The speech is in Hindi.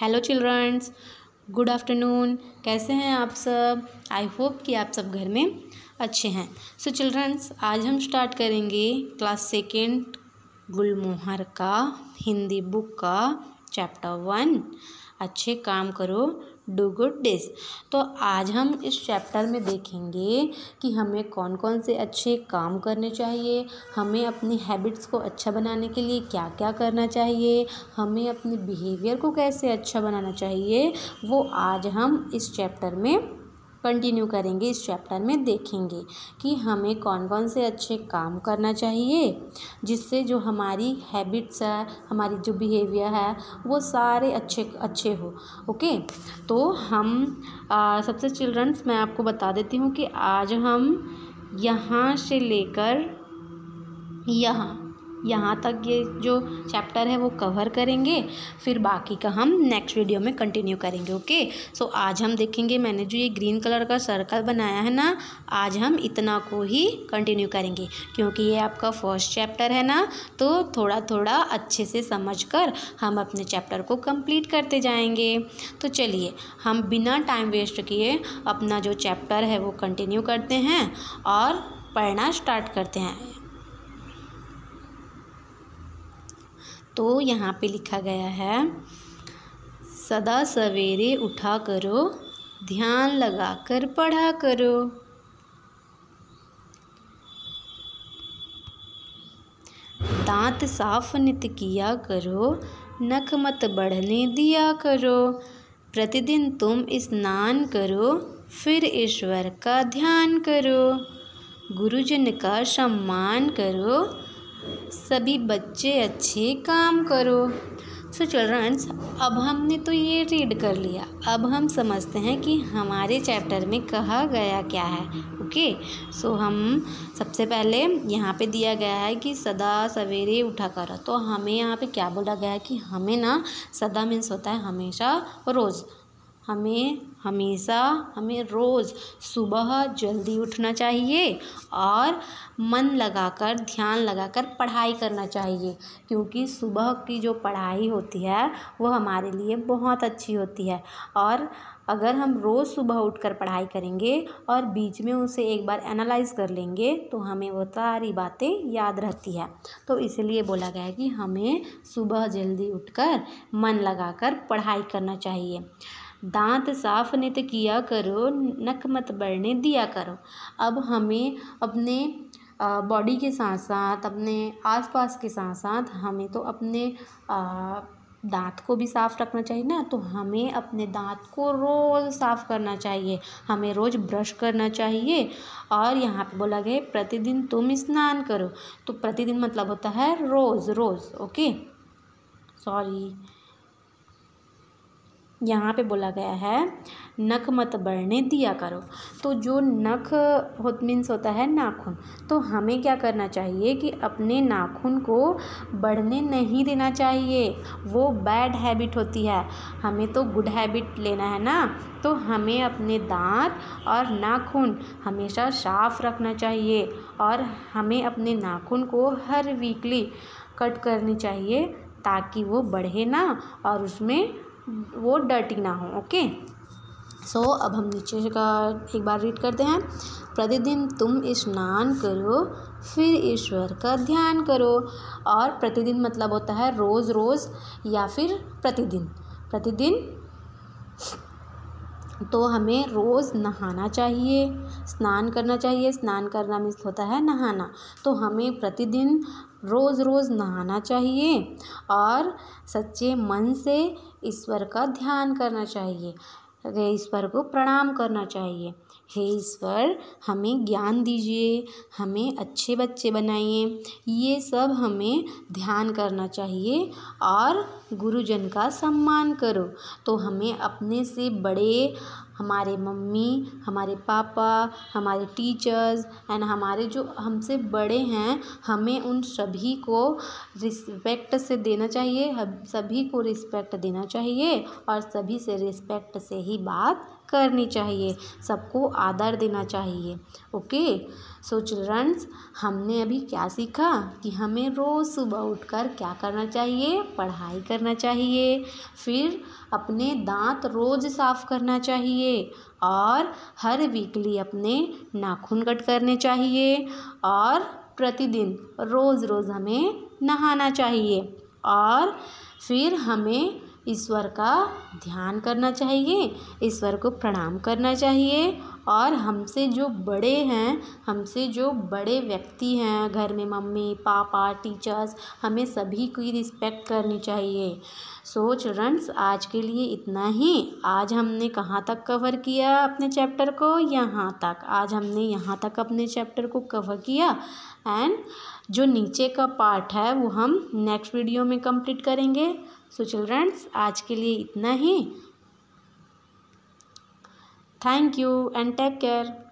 हेलो चिल्ड्रंस गुड आफ्टरनून कैसे हैं आप सब आई होप कि आप सब घर में अच्छे हैं सो so, चिल्ड्रंस आज हम स्टार्ट करेंगे क्लास सेकेंड गुलमोहर का हिंदी बुक का चैप्टर वन अच्छे काम करो डू गुड डेज तो आज हम इस चैप्टर में देखेंगे कि हमें कौन कौन से अच्छे काम करने चाहिए हमें अपनी हैबिट्स को अच्छा बनाने के लिए क्या क्या करना चाहिए हमें अपने बिहेवियर को कैसे अच्छा बनाना चाहिए वो आज हम इस चैप्टर में कंटिन्यू करेंगे इस चैप्टर में देखेंगे कि हमें कौन कौन से अच्छे काम करना चाहिए जिससे जो हमारी हैबिट्स है हमारी जो बिहेवियर है वो सारे अच्छे अच्छे हो ओके तो हम आ, सबसे चिल्ड्रंस मैं आपको बता देती हूँ कि आज हम यहाँ से लेकर यहाँ यहाँ तक ये जो चैप्टर है वो कवर करेंगे फिर बाकी का हम नेक्स्ट वीडियो में कंटिन्यू करेंगे ओके सो so, आज हम देखेंगे मैंने जो ये ग्रीन कलर का सर्कल बनाया है ना आज हम इतना को ही कंटिन्यू करेंगे क्योंकि ये आपका फर्स्ट चैप्टर है ना तो थोड़ा थोड़ा अच्छे से समझ कर हम अपने चैप्टर को कंप्लीट करते जाएंगे तो चलिए हम बिना टाइम वेस्ट किए अपना जो चैप्टर है वो कंटिन्यू करते हैं और पढ़ना स्टार्ट करते हैं तो यहाँ पे लिखा गया है सदा सवेरे उठा करो ध्यान लगाकर पढ़ा करो दांत साफ नित किया करो नख मत बढ़ने दिया करो प्रतिदिन तुम स्नान करो फिर ईश्वर का ध्यान करो गुरुजन का सम्मान करो सभी बच्चे अच्छे काम करो सो so चिल्ड्रंस अब हमने तो ये रीड कर लिया अब हम समझते हैं कि हमारे चैप्टर में कहा गया क्या है ओके okay? सो so हम सबसे पहले यहाँ पे दिया गया है कि सदा सवेरे उठा करो तो हमें यहाँ पे क्या बोला गया है कि हमें ना सदा मीन्स होता है हमेशा रोज़ हमें हमेशा हमें रोज़ सुबह जल्दी उठना चाहिए और मन लगाकर ध्यान लगाकर पढ़ाई करना चाहिए क्योंकि सुबह की जो पढ़ाई होती है वो हमारे लिए बहुत अच्छी होती है और अगर हम रोज़ सुबह उठकर पढ़ाई करेंगे और बीच में उसे एक बार एनालाइज कर लेंगे तो हमें वो सारी बातें याद रहती है तो इसलिए बोला गया है कि हमें सुबह जल्दी उठकर मन लगाकर पढ़ाई करना चाहिए दांत साफ नित तो किया करो नख मत बढ़ने दिया करो अब हमें अपने बॉडी के साथ साथ अपने आसपास के साथ साथ हमें तो अपने दांत को भी साफ़ रखना चाहिए ना तो हमें अपने दांत को रोज़ साफ़ करना चाहिए हमें रोज़ ब्रश करना चाहिए और यहाँ पे बोला गया प्रतिदिन तुम स्नान करो तो प्रतिदिन मतलब होता है रोज़ रोज़ ओके सॉरी यहाँ पे बोला गया है नख मत बढ़ने दिया करो तो जो नख हो मीन्स होता है नाखून तो हमें क्या करना चाहिए कि अपने नाखून को बढ़ने नहीं देना चाहिए वो बैड हैबिट होती है हमें तो गुड हैबिट लेना है ना तो हमें अपने दांत और नाखून हमेशा साफ़ रखना चाहिए और हमें अपने नाखून को हर वीकली कट करनी चाहिए ताकि वो बढ़े ना और उसमें वो डर्टी ना हो ओके सो so, अब हम नीचे का एक बार रीड करते हैं प्रतिदिन तुम स्नान करो फिर ईश्वर का ध्यान करो और प्रतिदिन मतलब होता है रोज़ रोज़ या फिर प्रतिदिन प्रतिदिन तो हमें रोज़ नहाना चाहिए स्नान करना चाहिए स्नान करना मीन्स होता है नहाना तो हमें प्रतिदिन रोज़ रोज़ नहाना चाहिए और सच्चे मन से ईश्वर का ध्यान करना चाहिए ईश्वर को प्रणाम करना चाहिए हे ईश्वर हमें ज्ञान दीजिए हमें अच्छे बच्चे बनाइए ये सब हमें ध्यान करना चाहिए और गुरुजन का सम्मान करो तो हमें अपने से बड़े हमारे मम्मी हमारे पापा हमारे टीचर्स एंड हमारे जो हमसे बड़े हैं हमें उन सभी को रिस्पेक्ट से देना चाहिए हम सभी को रिस्पेक्ट देना चाहिए और सभी से रिस्पेक्ट से ही बात करनी चाहिए सबको आदर देना चाहिए ओके सो चिल्ड्रंस हमने अभी क्या सीखा कि हमें रोज़ सुबह उठकर क्या करना चाहिए पढ़ाई करना चाहिए फिर अपने दांत रोज़ साफ़ करना चाहिए और हर वीकली अपने नाखून कट करने चाहिए और प्रतिदिन रोज़ रोज़ हमें नहाना चाहिए और फिर हमें ईश्वर का ध्यान करना चाहिए ईश्वर को प्रणाम करना चाहिए और हमसे जो बड़े हैं हमसे जो बड़े व्यक्ति हैं घर में मम्मी पापा टीचर्स हमें सभी की रिस्पेक्ट करनी चाहिए सोच रंस आज के लिए इतना ही आज हमने कहाँ तक कवर किया अपने चैप्टर को यहाँ तक आज हमने यहाँ तक अपने चैप्टर को कवर किया एंड जो नीचे का पार्ट है वो हम नेक्स्ट वीडियो में कंप्लीट करेंगे सो so चिल्ड्रंस आज के लिए इतना ही thank you and take care